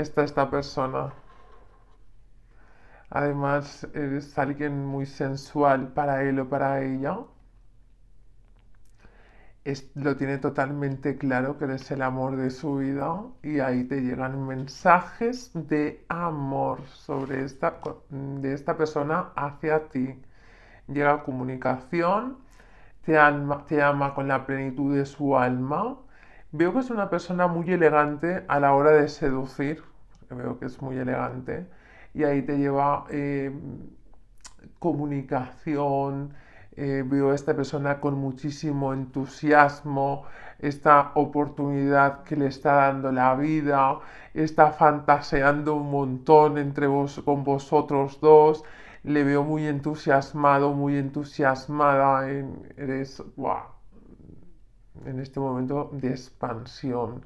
está esta persona. Además, es alguien muy sensual para él o para ella. lo tiene totalmente claro que eres el amor de su vida y ahí te llegan mensajes de amor sobre esta, de esta persona hacia ti. Llega comunicación, te te ama con la plenitud de su alma Veo que es una persona muy elegante a la hora de seducir, veo que es muy elegante, y ahí te lleva eh, comunicación, eh, veo a esta persona con muchísimo entusiasmo, esta oportunidad que le está dando la vida, está fantaseando un montón entre vos, con vosotros dos, le veo muy entusiasmado, muy entusiasmada, en, eres, ¡guau! en este momento de expansión,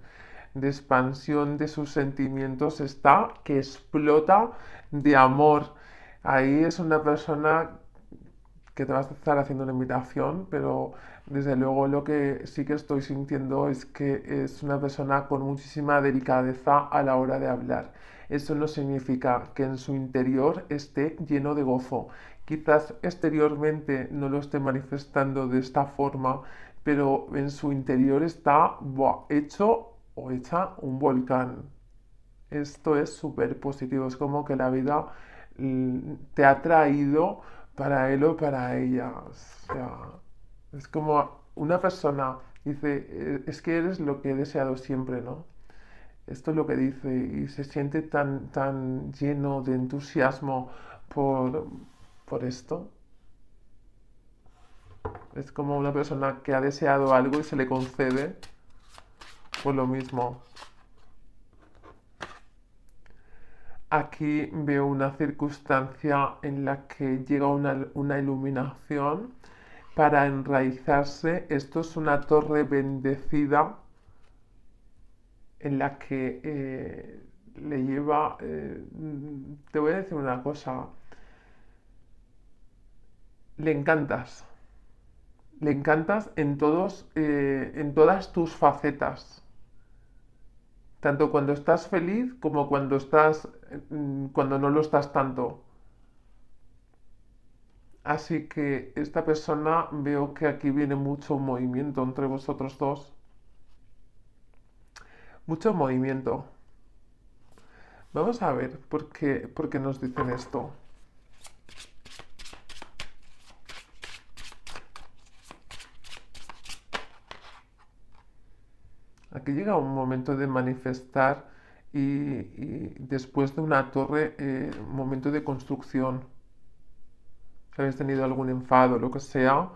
de expansión de sus sentimientos está, que explota de amor. Ahí es una persona que te vas a estar haciendo una invitación, pero desde luego lo que sí que estoy sintiendo es que es una persona con muchísima delicadeza a la hora de hablar. Eso no significa que en su interior esté lleno de gozo. Quizás exteriormente no lo esté manifestando de esta forma, pero en su interior está hecho o hecha un volcán. Esto es súper positivo, es como que la vida mm, te ha traído para él o para ella. es como una persona dice, eh, es que eres lo que he deseado siempre, ¿no? Esto es lo que dice y se siente tan, tan lleno de entusiasmo por, por esto. Es como una persona que ha deseado algo y se le concede por lo mismo. Aquí veo una circunstancia en la que llega una, iluminación para enraizarse. Esto es una torre bendecida en la que eh, le lleva... Eh, te voy a decir una cosa. Le encantas le encantas en, todos, eh, en todas tus facetas. Tanto cuando estás feliz como cuando estás mm, cuando no lo estás tanto. Así que esta persona veo que aquí viene mucho movimiento entre vosotros dos. Mucho movimiento. Vamos a ver por qué, por qué nos dicen esto. llega un momento de manifestar y, después de una torre, Un eh, momento de construcción. Si habéis tenido algún enfado, lo que sea,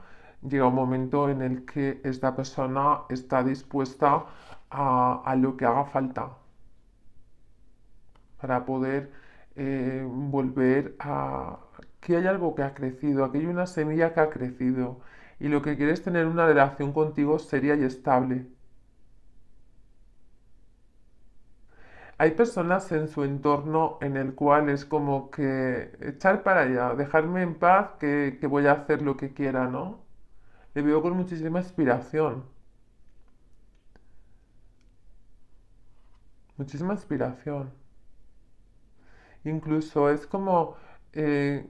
llega un momento en el que esta persona está dispuesta a, lo que haga falta para poder eh, volver a que hay algo que ha crecido, Que hay una semilla que ha crecido y lo que quieres tener una relación contigo seria y estable. hay personas en su entorno en el cual es como que echar para allá, dejarme en paz que, voy a hacer lo que quiera, ¿no? Le veo con muchísima inspiración. Muchísima inspiración. Incluso es como eh,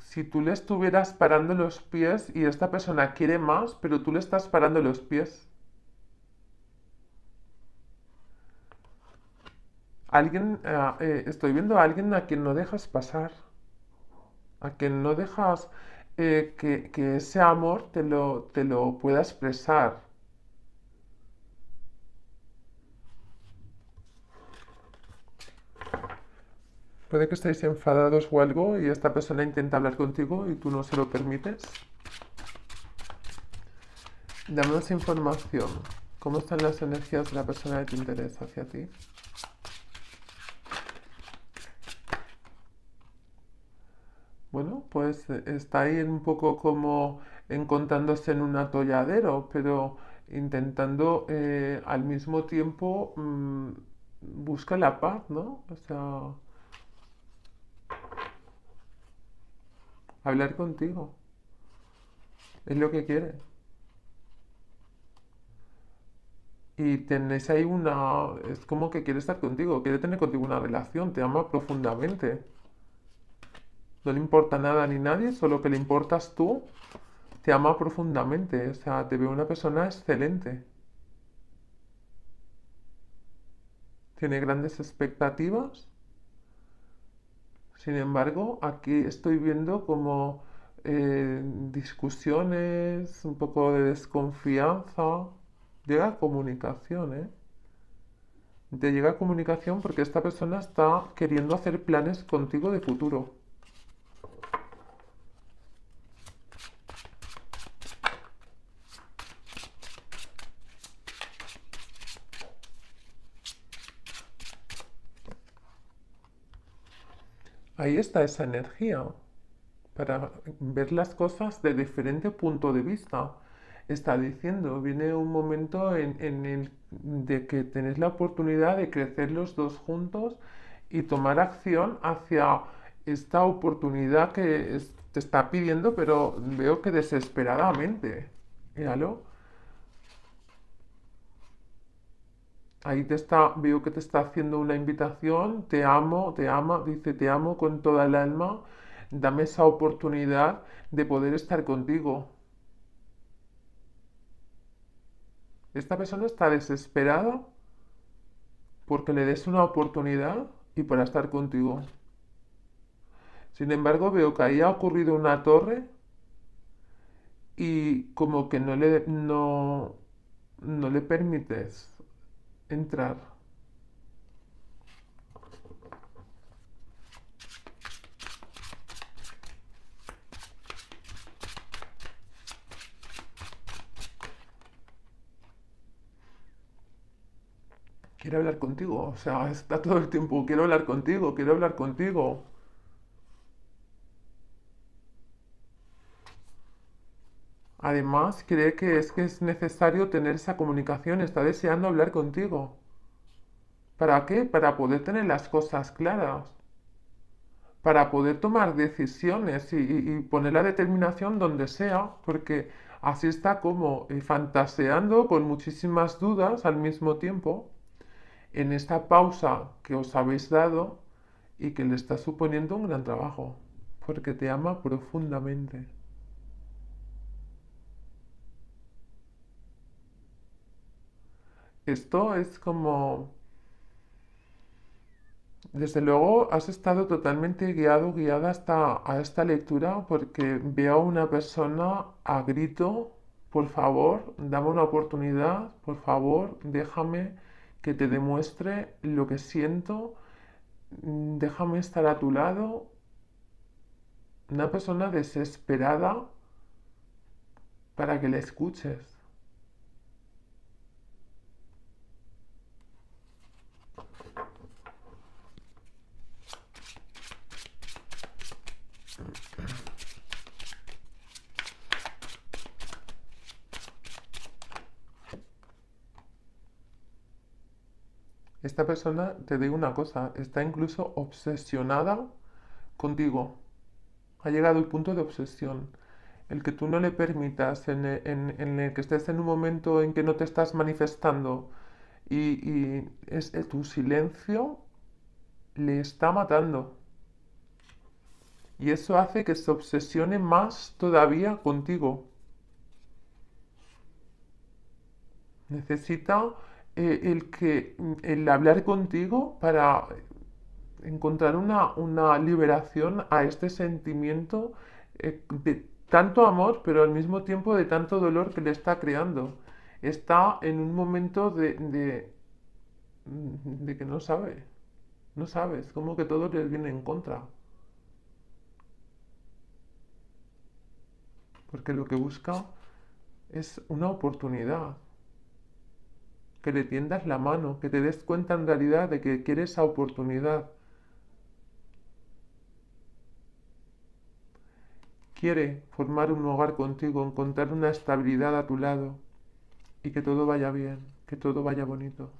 si tú le estuvieras parando los pies y esta persona quiere más, pero tú le estás parando los pies. alguien, ah, eh, estoy viendo a alguien a quien no dejas pasar, a quien no dejas eh, que, ese amor te lo, te lo pueda expresar. Puede que estéis enfadados o algo y esta persona intenta hablar contigo y tú no se lo permites. Dame más información. ¿Cómo están las energías de la persona que te interesa hacia ti? bueno, pues eh, está ahí un poco como encontrándose en un atolladero, pero intentando eh, al mismo tiempo mm, buscar la paz, ¿no? O sea, hablar contigo es lo que quiere. Y tenés ahí una, es como que quiere estar contigo, quiere tener contigo una relación, te ama profundamente no le importa nada ni nadie, solo que le importas tú, te ama profundamente, o sea, te ve una persona excelente. Tiene grandes expectativas. Sin embargo, aquí estoy viendo como eh, discusiones, un poco de desconfianza. Llega comunicación, ¿eh? Te llega comunicación porque esta persona está queriendo hacer planes contigo de futuro. ahí está esa energía para ver las cosas de diferente punto de vista. Está diciendo, viene un momento en, el de que tenés la oportunidad de crecer los dos juntos y tomar acción hacia esta oportunidad que te está pidiendo, pero veo que desesperadamente. ahí te está, veo que te está haciendo una invitación, te amo, te ama, dice, te amo con toda el alma, dame esa oportunidad de poder estar contigo. Esta persona está desesperada porque le des una oportunidad y para estar contigo. Sin embargo, veo que ahí ha ocurrido una torre y como que no le, no le permites entrar. quiero hablar contigo. O sea, está todo el tiempo, quiero hablar contigo, quiero hablar contigo. Además, cree que es que es necesario tener esa comunicación, está deseando hablar contigo. ¿Para qué? Para poder tener las cosas claras, para poder tomar decisiones y, poner la determinación donde sea, porque así está como eh, fantaseando con muchísimas dudas al mismo tiempo en esta pausa que os habéis dado y que le está suponiendo un gran trabajo, porque te ama profundamente. esto es como... Desde luego has estado totalmente guiado, guiada hasta a esta lectura porque veo a una persona a grito, por favor, dame una oportunidad, por favor, déjame que te demuestre lo que siento, mm, déjame estar a tu lado. Una persona desesperada para que la escuches. esta persona, te digo una cosa, está incluso obsesionada contigo. Ha llegado el punto de obsesión. El que tú no le permitas, en, e, el que estés en un momento en que no te estás manifestando y, es, tu silencio le está matando. Y eso hace que se obsesione más todavía contigo. Necesita eh, el, que, mm, el hablar contigo para encontrar una, liberación a este sentimiento eh, de tanto amor, pero al mismo tiempo de tanto dolor que le está creando. Está en un momento de, de, mm, que no sabe, no sabes, como que todo le viene en contra. Porque lo que busca es una oportunidad, que le tiendas la mano, que te des cuenta en realidad de que quiere esa oportunidad. Quiere formar un hogar contigo, encontrar una estabilidad a tu lado y que todo vaya bien, que todo vaya bonito.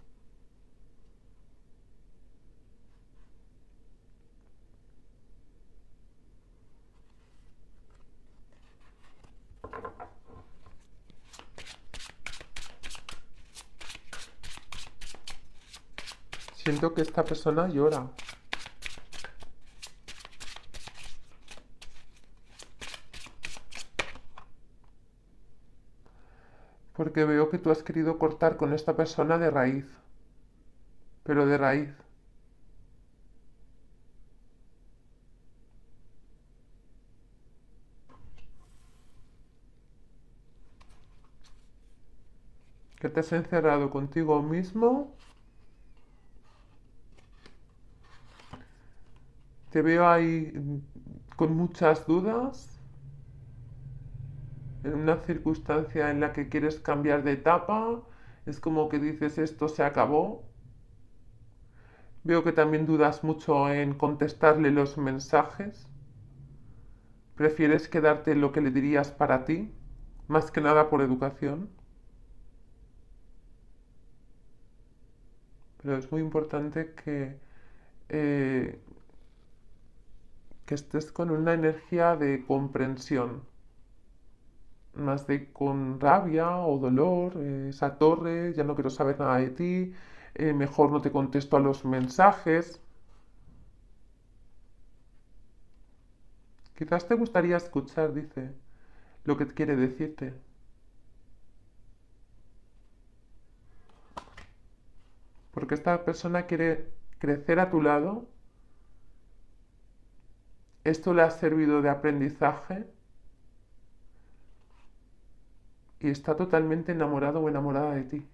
Siento que esta persona llora. Porque veo que tú has querido cortar con esta persona de raíz. Pero de raíz. que te has encerrado contigo mismo Te veo ahí mm, con muchas dudas, en una circunstancia en la que quieres cambiar de etapa, es como que dices esto se acabó. Veo que también dudas mucho en contestarle los mensajes. Prefieres quedarte lo que le dirías para ti, más que nada por educación. Pero es muy importante que eh, que estés con una energía de comprensión, más de con rabia o dolor, eh, esa torre, ya no quiero saber nada de ti, eh, mejor no te contesto a los mensajes. Quizás te gustaría escuchar, dice, lo que quiere decirte. Porque esta persona quiere crecer a tu lado ¿Esto le ha servido de aprendizaje? Y está totalmente enamorado o enamorada de ti.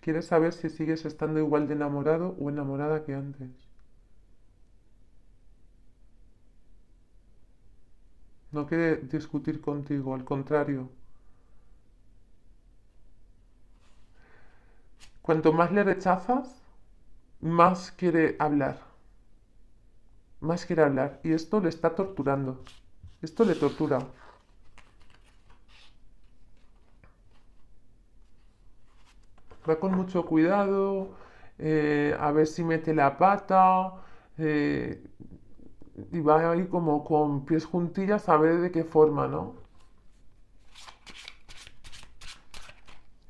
Quieres saber si sigues estando igual de enamorado o enamorada que antes. No quiere discutir contigo, al contrario. Cuanto más le rechazas, más quiere hablar. Más quiere hablar. Y esto le está torturando. Esto le tortura. Va con mucho cuidado. Eh, a ver si mete la pata. Eh, y va ahí como con pies juntillas a ver de qué forma, ¿no?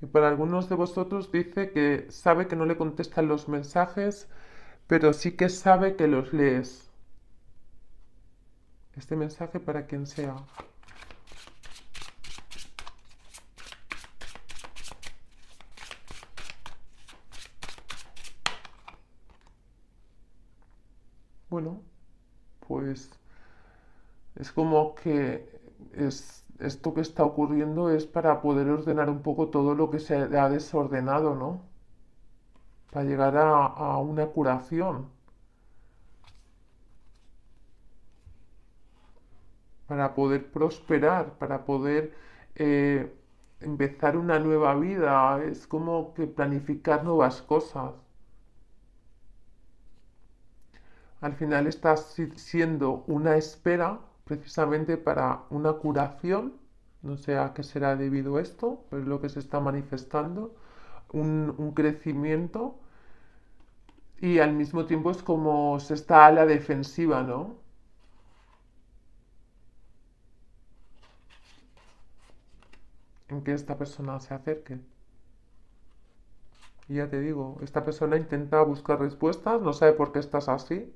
Y para algunos de vosotros dice que sabe que no le contestan los mensajes, pero sí que sabe que los lees. Este mensaje para quien sea. Bueno, pues es como que es esto que está ocurriendo es para poder ordenar un poco todo lo que se ha desordenado, ¿no? Para llegar a, una curación. Para poder prosperar, para poder eh, empezar una nueva vida. Es como que planificar nuevas cosas. Al final está siendo una espera precisamente para una curación, no sé a qué será debido esto, pero es lo que se está manifestando, un, un crecimiento y al mismo tiempo es como se está a la defensiva, ¿no? En que esta persona se acerque. Y ya te digo, esta persona intenta buscar respuestas, no sabe por qué estás así,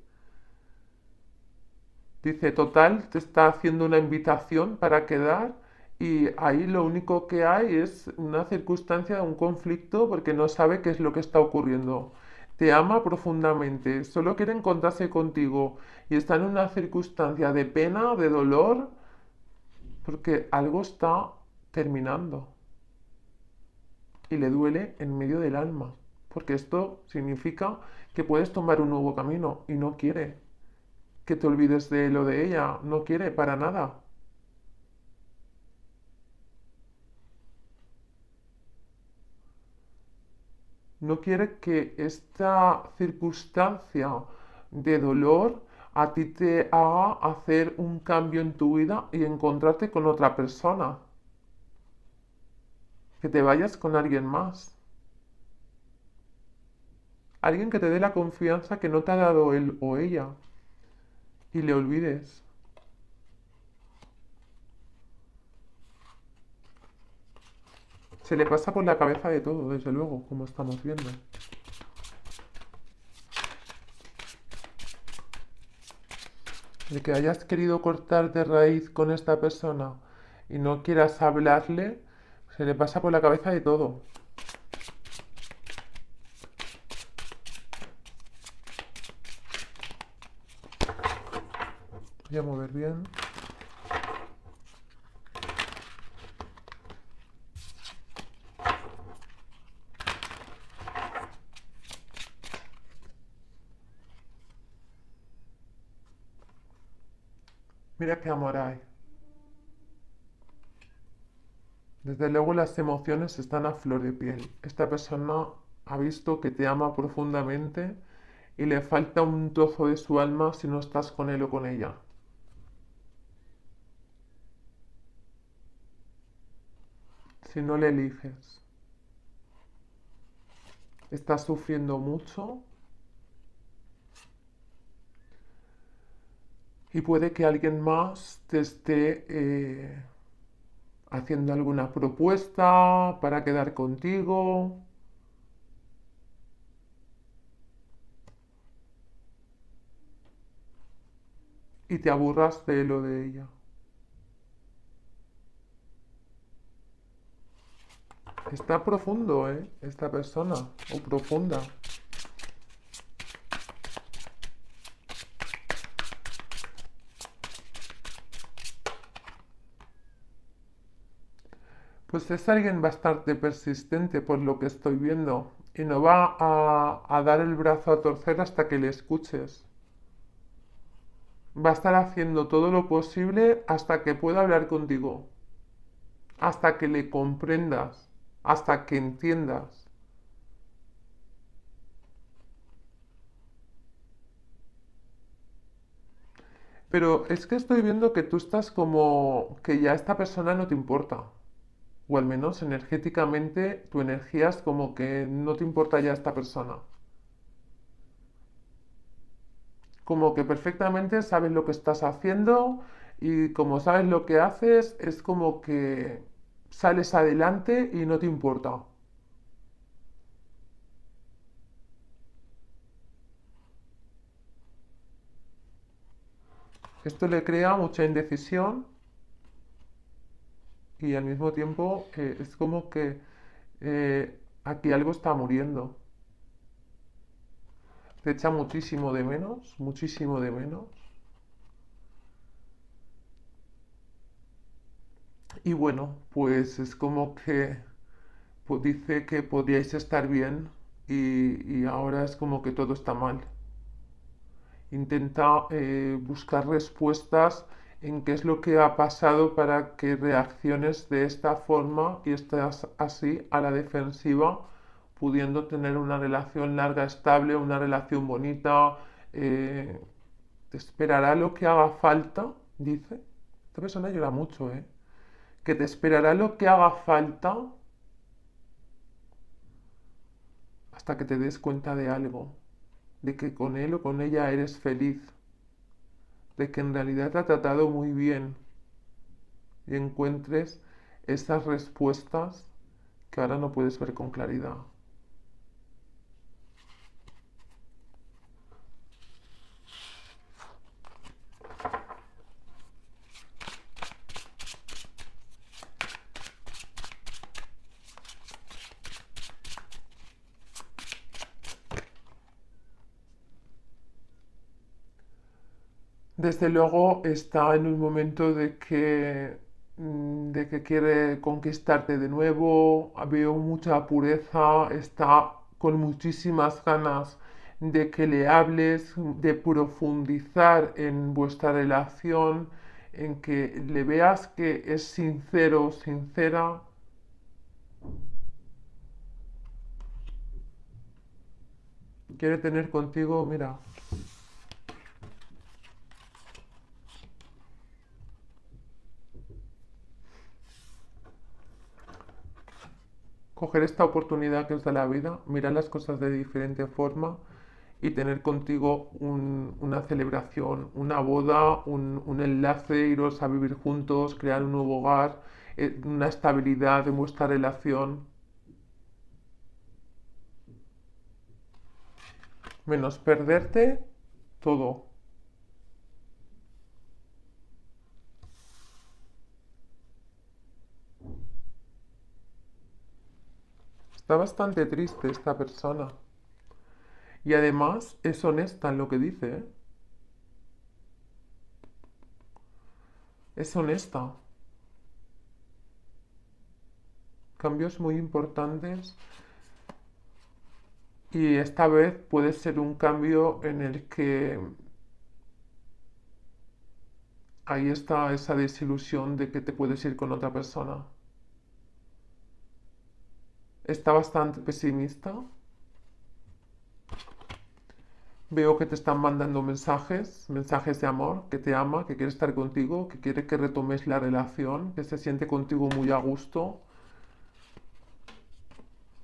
Dice, total, te está haciendo una invitación para quedar y ahí lo único que hay es una circunstancia, de un conflicto, porque no sabe qué es lo que está ocurriendo. Te ama profundamente, solo quiere encontrarse contigo y está en una circunstancia de pena, de dolor, porque algo está terminando. Y le duele en medio del alma, porque esto significa que puedes tomar un nuevo camino y no quiere que te olvides de él o de ella. No quiere para nada. No quiere que esta circunstancia de dolor a ti te haga hacer un cambio en tu vida y encontrarte con otra persona. Que te vayas con alguien más. Alguien que te dé la confianza que no te ha dado él o ella y le olvides. Se le pasa por la cabeza de todo, desde luego, como estamos viendo. El que hayas querido cortar de raíz con esta persona y no quieras hablarle, se le pasa por la cabeza de todo. bien. Mira qué amor hay. Desde luego las emociones están a flor de piel. Esta persona ha visto que te ama profundamente y le falta un trozo de su alma si no estás con él o con ella. si no le eliges? ¿Estás sufriendo mucho? Y puede que alguien más te esté eh, haciendo alguna propuesta para quedar contigo. Y te aburras de lo de ella. Está profundo, ¿eh? Esta persona. O profunda. Pues es alguien bastante persistente por lo que estoy viendo. Y no va a, a dar el brazo a torcer hasta que le escuches va a estar haciendo todo lo posible hasta que pueda hablar contigo, hasta que le comprendas hasta que entiendas Pero es que estoy viendo que tú estás como que ya esta persona no te importa. O al menos energéticamente tu energía es como que no te importa ya esta persona. Como que perfectamente sabes lo que estás haciendo y como sabes lo que haces, es como que sales adelante y no te importa. Esto le crea mucha indecisión y al mismo tiempo eh, es como que eh, aquí algo está muriendo. Te echa muchísimo de menos, muchísimo de menos. Y bueno, pues es como que pues dice que podíais estar bien y, ahora es como que todo está mal. Intenta eh, buscar respuestas en qué es lo que ha pasado para que reacciones de esta forma y estás así a la defensiva, pudiendo tener una relación larga, estable, una relación bonita. te eh, esperará lo que haga falta, dice. Esta persona llora mucho, ¿eh? que te esperará lo que haga falta hasta que te des cuenta de algo, de que con él o con ella eres feliz, de que en realidad te ha tratado muy bien y encuentres esas respuestas que ahora no puedes ver con claridad. desde luego está en un momento de que, mm, de que quiere conquistarte de nuevo, veo mucha pureza, está con muchísimas ganas de que le hables, de profundizar en vuestra relación, en que le veas que es sincero, sincera, quiere tener contigo, mira, coger esta oportunidad que os da la vida, mirar las cosas de diferente forma y tener contigo una celebración, una boda, un, enlace, iros a vivir juntos, crear un nuevo hogar, eh, una estabilidad de vuestra relación. Menos perderte todo. Está bastante triste esta persona. Y además es honesta en lo que dice. ¿eh? Es honesta. Cambios muy importantes. Y esta vez puede ser un cambio en el que ahí está esa desilusión de que te puedes ir con otra persona está bastante pesimista. Veo que te están mandando mensajes, mensajes de amor, que te ama, que quiere estar contigo, que quiere que retomes la relación, que se siente contigo muy a gusto.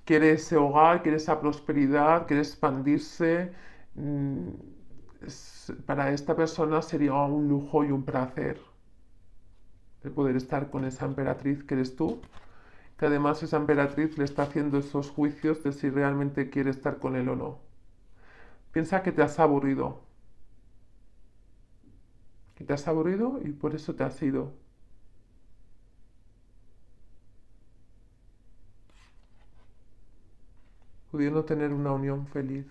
Quiere ese hogar, quiere esa prosperidad, quiere expandirse. Mm, para esta persona sería un lujo y un placer el poder estar con esa emperatriz que eres tú que además esa emperatriz le está haciendo esos juicios de si realmente quiere estar con él o no. Piensa que te has aburrido. Que te has aburrido y por eso te has ido. Pudiendo tener una unión feliz.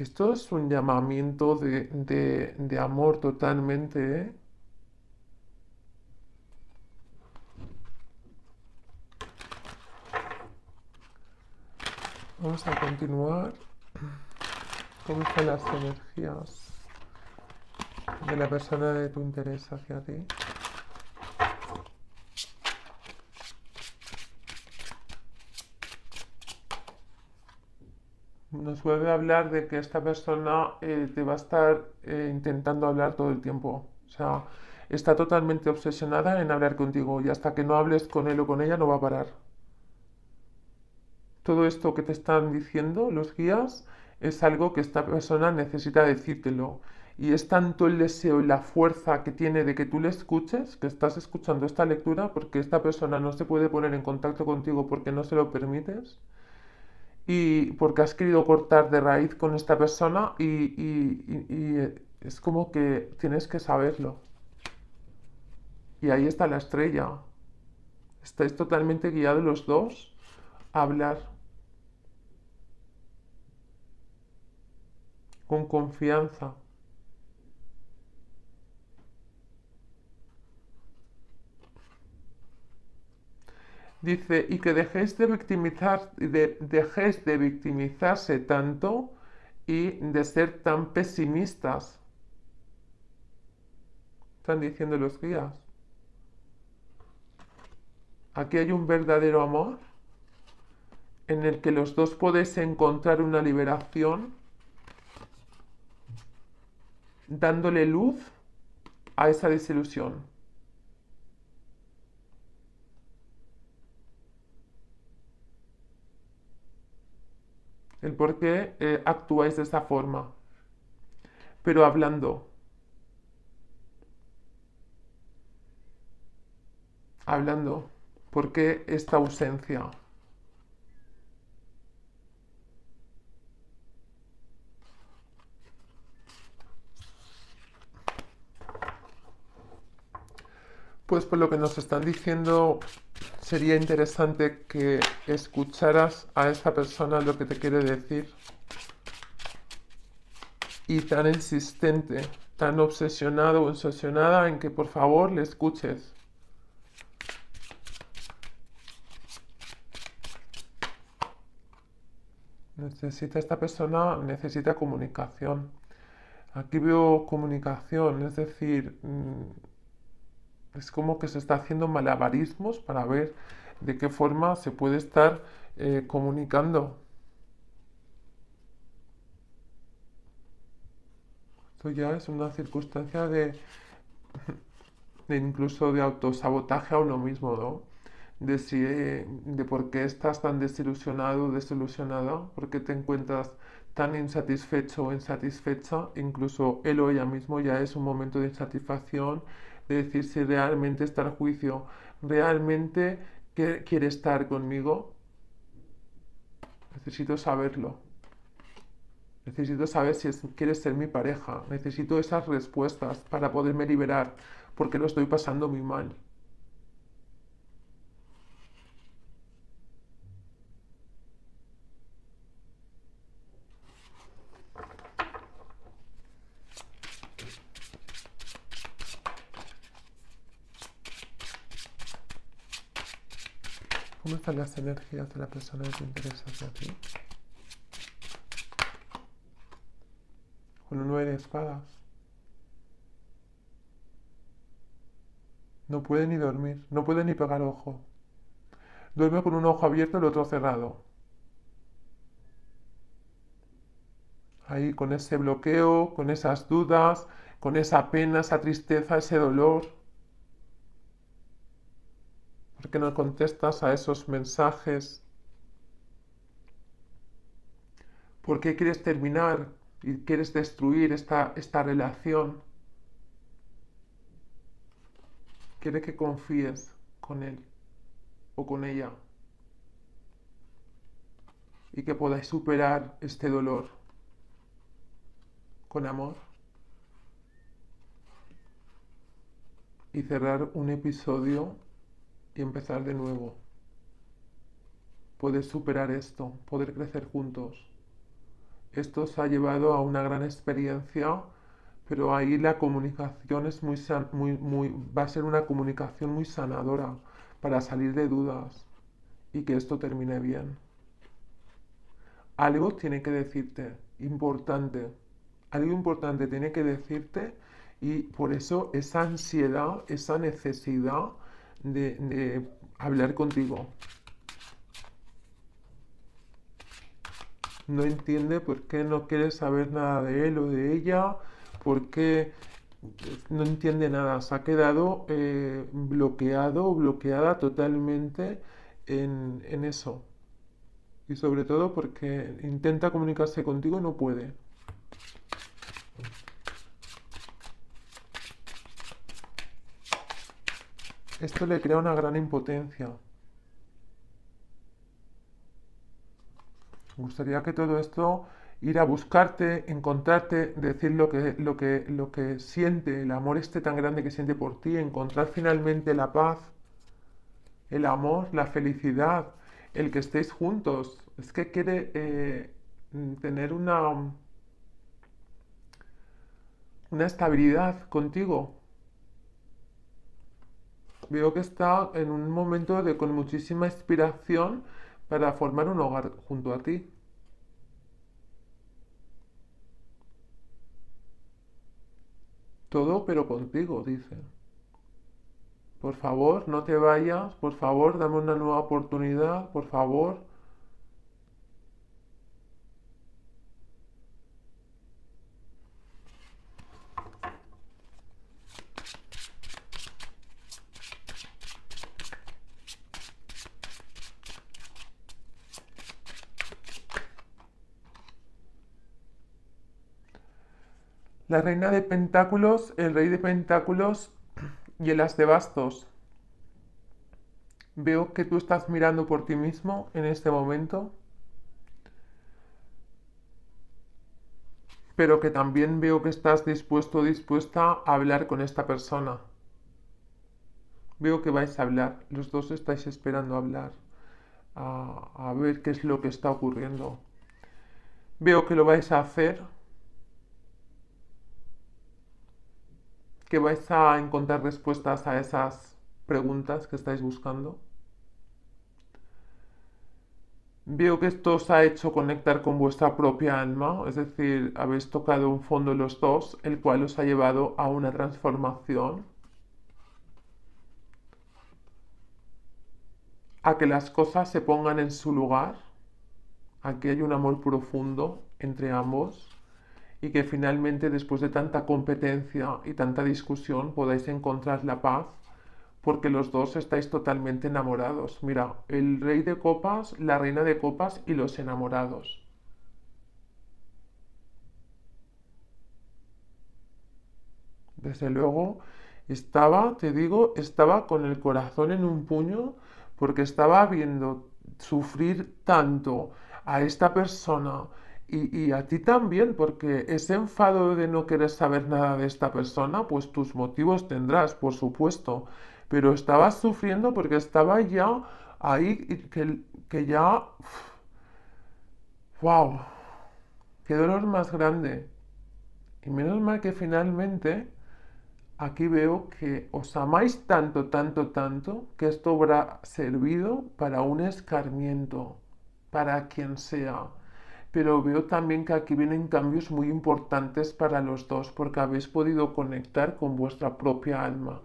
Esto es un llamamiento de, amor totalmente. ¿eh? Vamos a continuar con las energías de la persona de tu interés hacia ti. nos vuelve hablar de que esta persona eh, te va a estar eh, intentando hablar todo el tiempo. O sea, está totalmente obsesionada en hablar contigo y hasta que no hables con él o con ella no va a parar. Todo esto que te están diciendo los guías es algo que esta persona necesita decírtelo. Y es tanto el deseo y la fuerza que tiene de que tú le escuches, que estás escuchando esta lectura, porque esta persona no se puede poner en contacto contigo porque no se lo permites, y porque has querido cortar de raíz con esta persona y, es como que tienes que saberlo. Y ahí está la estrella. Estáis totalmente guiados los dos a hablar con confianza. Dice, y que dejéis de, de, dejéis de victimizarse tanto y de ser tan pesimistas. Están diciendo los guías. Aquí hay un verdadero amor en el que los dos podéis encontrar una liberación dándole luz a esa desilusión. el por qué eh, actuáis de esa forma, pero hablando. Hablando, ¿por qué esta ausencia? Pues por lo que nos están diciendo sería interesante que escucharas a esta persona lo que te quiere decir. Y tan insistente, tan obsesionado o obsesionada en que por favor le escuches. Necesita esta persona, necesita comunicación. Aquí veo comunicación, es decir, mm, es como que se está haciendo malabarismos para ver de qué forma se puede estar eh, comunicando. Esto ya es una circunstancia de, de incluso de autosabotaje a uno mismo, ¿no? De, de por qué estás tan desilusionado, desilusionada, por qué te encuentras tan insatisfecho o insatisfecha, incluso él o ella mismo ya es un momento de insatisfacción decir si realmente está al juicio, realmente quiere estar conmigo. Necesito saberlo. Necesito saber si quiere ser mi pareja. Necesito esas respuestas para poderme liberar porque lo estoy pasando muy mal. energías de la persona que te interesa hacia ti. Con un nueve de espadas. No puede ni dormir, no puede ni pegar ojo. Duerme con un ojo abierto y el otro cerrado. Ahí con ese bloqueo, con esas dudas, con esa pena, esa tristeza, ese dolor. ¿Por qué no contestas a esos mensajes? ¿Por qué quieres terminar y quieres destruir esta, esta relación? ¿Quieres que confíes con él o con ella y que podáis superar este dolor con amor y cerrar un episodio y empezar de nuevo. puedes superar esto, poder crecer juntos. Esto os ha llevado a una gran experiencia, pero ahí la comunicación es muy, muy, muy va a ser una comunicación muy sanadora para salir de dudas y que esto termine bien. Algo tiene que decirte, importante. Algo importante tiene que decirte y por eso esa ansiedad, esa necesidad de, hablar contigo. No entiende por qué no quiere saber nada de él o de ella, porque no entiende nada, se ha quedado eh, bloqueado o bloqueada totalmente en, en eso. Y sobre todo porque intenta comunicarse contigo y no puede. Esto le crea una gran impotencia. Me gustaría que todo esto, ir a buscarte, encontrarte, decir lo que, lo, que, lo que siente, el amor este tan grande que siente por ti, encontrar finalmente la paz, el amor, la felicidad, el que estéis juntos. Es que quiere eh, tener una, una estabilidad contigo, veo que está en un momento de, con muchísima inspiración para formar un hogar junto a ti. Todo pero contigo, dice. Por favor, no te vayas, por favor, dame una nueva oportunidad, por favor. La reina de pentáculos, el rey de pentáculos y el as de bastos. Veo que tú estás mirando por ti mismo en este momento. pero que también veo que estás dispuesto o dispuesta a hablar con esta persona. Veo que vais a hablar, los dos estáis esperando hablar, a, a ver qué es lo que está ocurriendo. Veo que lo vais a hacer que vais a encontrar respuestas a esas preguntas que estáis buscando. Veo que esto os ha hecho conectar con vuestra propia alma, es decir, habéis tocado un fondo en los dos, el cual os ha llevado a una transformación, a que las cosas se pongan en su lugar, aquí hay un amor profundo entre ambos y que finalmente después de tanta competencia y tanta discusión podáis encontrar la paz porque los dos estáis totalmente enamorados. Mira, el rey de copas, la reina de copas y los enamorados. Desde luego, estaba, te digo, estaba con el corazón en un puño porque estaba viendo sufrir tanto a esta persona y, a ti también, porque ese enfado de no querer saber nada de esta persona, pues tus motivos tendrás, por supuesto. Pero estabas sufriendo porque estaba ya ahí, que, que ya... ¡Wow! ¡Qué dolor más grande! Y menos mal que finalmente aquí veo que os amáis tanto, tanto, tanto, que esto habrá servido para un escarmiento, para quien sea pero veo también que aquí vienen cambios muy importantes para los dos porque habéis podido conectar con vuestra propia alma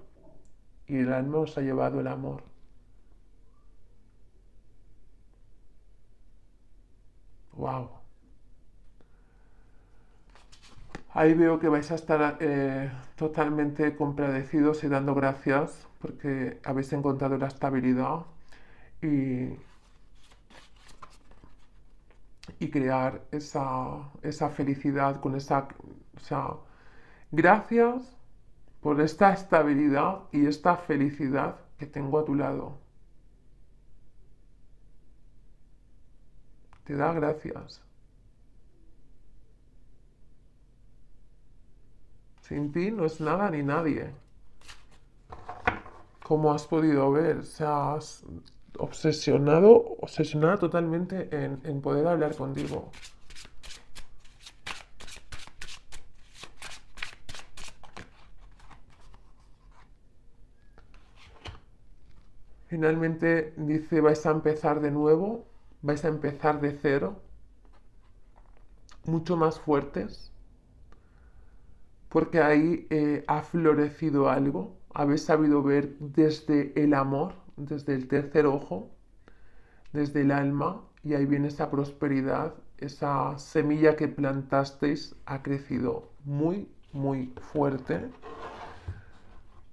y el alma os ha llevado el amor. Wow. Ahí veo que vais a estar eh, totalmente compradecidos y dando gracias porque habéis encontrado la estabilidad y, y crear esa, felicidad con esa, o gracias por esta estabilidad y esta felicidad que tengo a tu lado. Te da gracias. Sin ti no es nada ni nadie. Como has podido ver, o sea, obsesionado, obsesionada totalmente en, poder hablar contigo. Finalmente dice, vais a empezar de nuevo, vais a empezar de cero, mucho más fuertes, porque ahí eh, ha florecido algo, habéis sabido ver desde el amor desde el tercer ojo, desde el alma, y ahí viene esa prosperidad, esa semilla que plantasteis ha crecido muy, muy fuerte